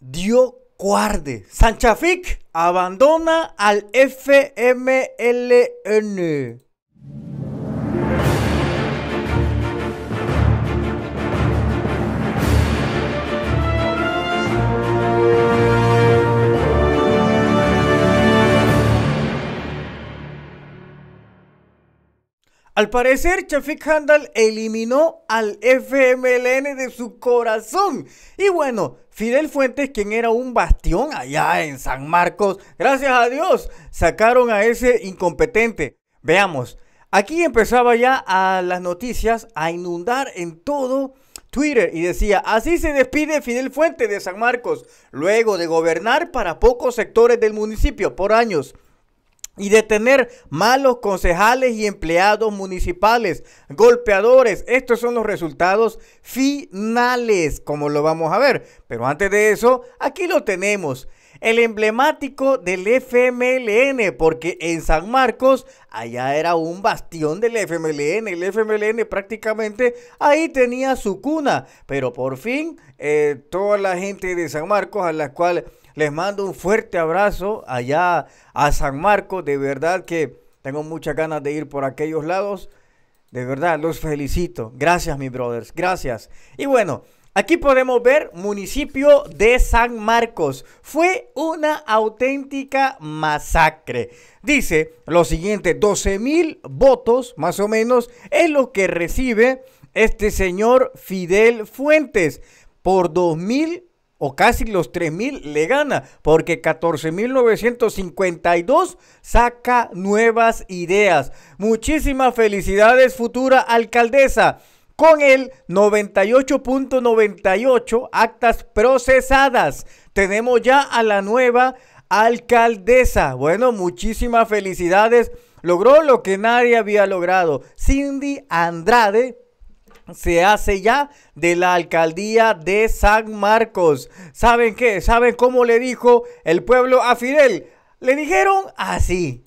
Dio Guarde. Sanchafic abandona al FMLN. Al parecer, Chafik Handal eliminó al FMLN de su corazón. Y bueno, Fidel Fuentes, quien era un bastión allá en San Marcos, gracias a Dios, sacaron a ese incompetente. Veamos, aquí empezaba ya a las noticias a inundar en todo Twitter y decía, así se despide Fidel Fuentes de San Marcos, luego de gobernar para pocos sectores del municipio por años y detener malos concejales y empleados municipales, golpeadores. Estos son los resultados finales, como lo vamos a ver. Pero antes de eso, aquí lo tenemos el emblemático del FMLN, porque en San Marcos allá era un bastión del FMLN, el FMLN prácticamente ahí tenía su cuna, pero por fin eh, toda la gente de San Marcos a la cual les mando un fuerte abrazo allá a San Marcos, de verdad que tengo muchas ganas de ir por aquellos lados. De verdad, los felicito. Gracias, mis brothers. Gracias. Y bueno, Aquí podemos ver municipio de San Marcos. Fue una auténtica masacre. Dice lo siguiente, 12 mil votos más o menos es lo que recibe este señor Fidel Fuentes. Por 2 mil o casi los 3 mil le gana, porque 14.952 saca nuevas ideas. Muchísimas felicidades futura alcaldesa con el 98.98 actas procesadas. Tenemos ya a la nueva alcaldesa. Bueno, muchísimas felicidades. Logró lo que nadie había logrado. Cindy Andrade se hace ya de la alcaldía de San Marcos. ¿Saben qué? ¿Saben cómo le dijo el pueblo a Fidel? Le dijeron así.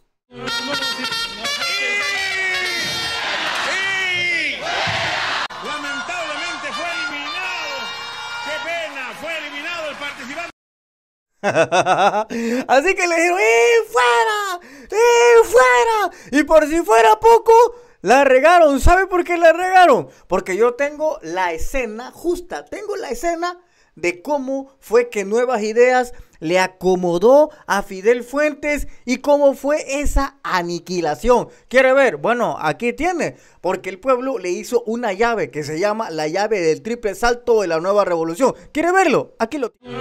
Así que le dijeron, ¡eh, fuera! ¡eh, fuera! Y por si fuera poco, la regaron. ¿Sabe por qué la regaron? Porque yo tengo la escena justa, tengo la escena de cómo fue que Nuevas Ideas le acomodó a Fidel Fuentes y cómo fue esa aniquilación. ¿Quiere ver? Bueno, aquí tiene, porque el pueblo le hizo una llave que se llama la llave del triple salto de la nueva revolución. ¿Quiere verlo? Aquí lo tiene.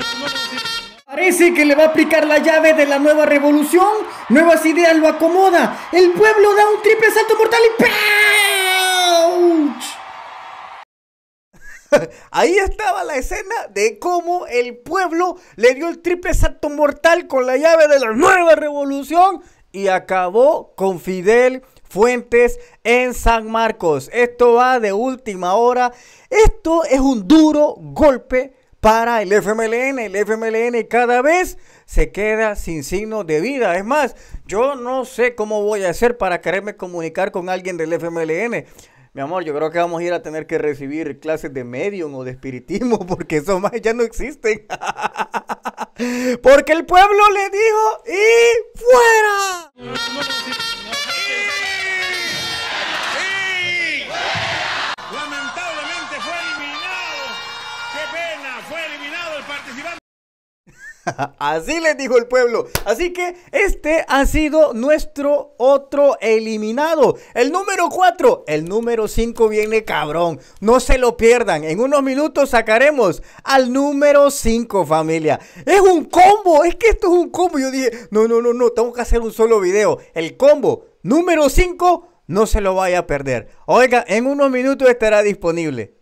Parece que le va a aplicar la llave de la nueva revolución. Nuevas ideas lo acomoda. El pueblo da un triple salto mortal y ¡pau! Ahí estaba la escena de cómo el pueblo le dio el triple salto mortal con la llave de la nueva revolución y acabó con Fidel Fuentes en San Marcos. Esto va de última hora. Esto es un duro golpe para el FMLN. El FMLN cada vez se queda sin signo de vida. Es más, yo no sé cómo voy a hacer para quererme comunicar con alguien del FMLN. Mi amor, yo creo que vamos a ir a tener que recibir clases de medium o de espiritismo porque esos más ya no existen. porque el pueblo le dijo y fuera. Así les dijo el pueblo. Así que este ha sido nuestro otro eliminado. El número 4. El número 5 viene cabrón. No se lo pierdan. En unos minutos sacaremos al número 5, familia. Es un combo. Es que esto es un combo. Yo dije, no, no, no, no. Tengo que hacer un solo video. El combo número 5. No se lo vaya a perder. Oiga, en unos minutos estará disponible.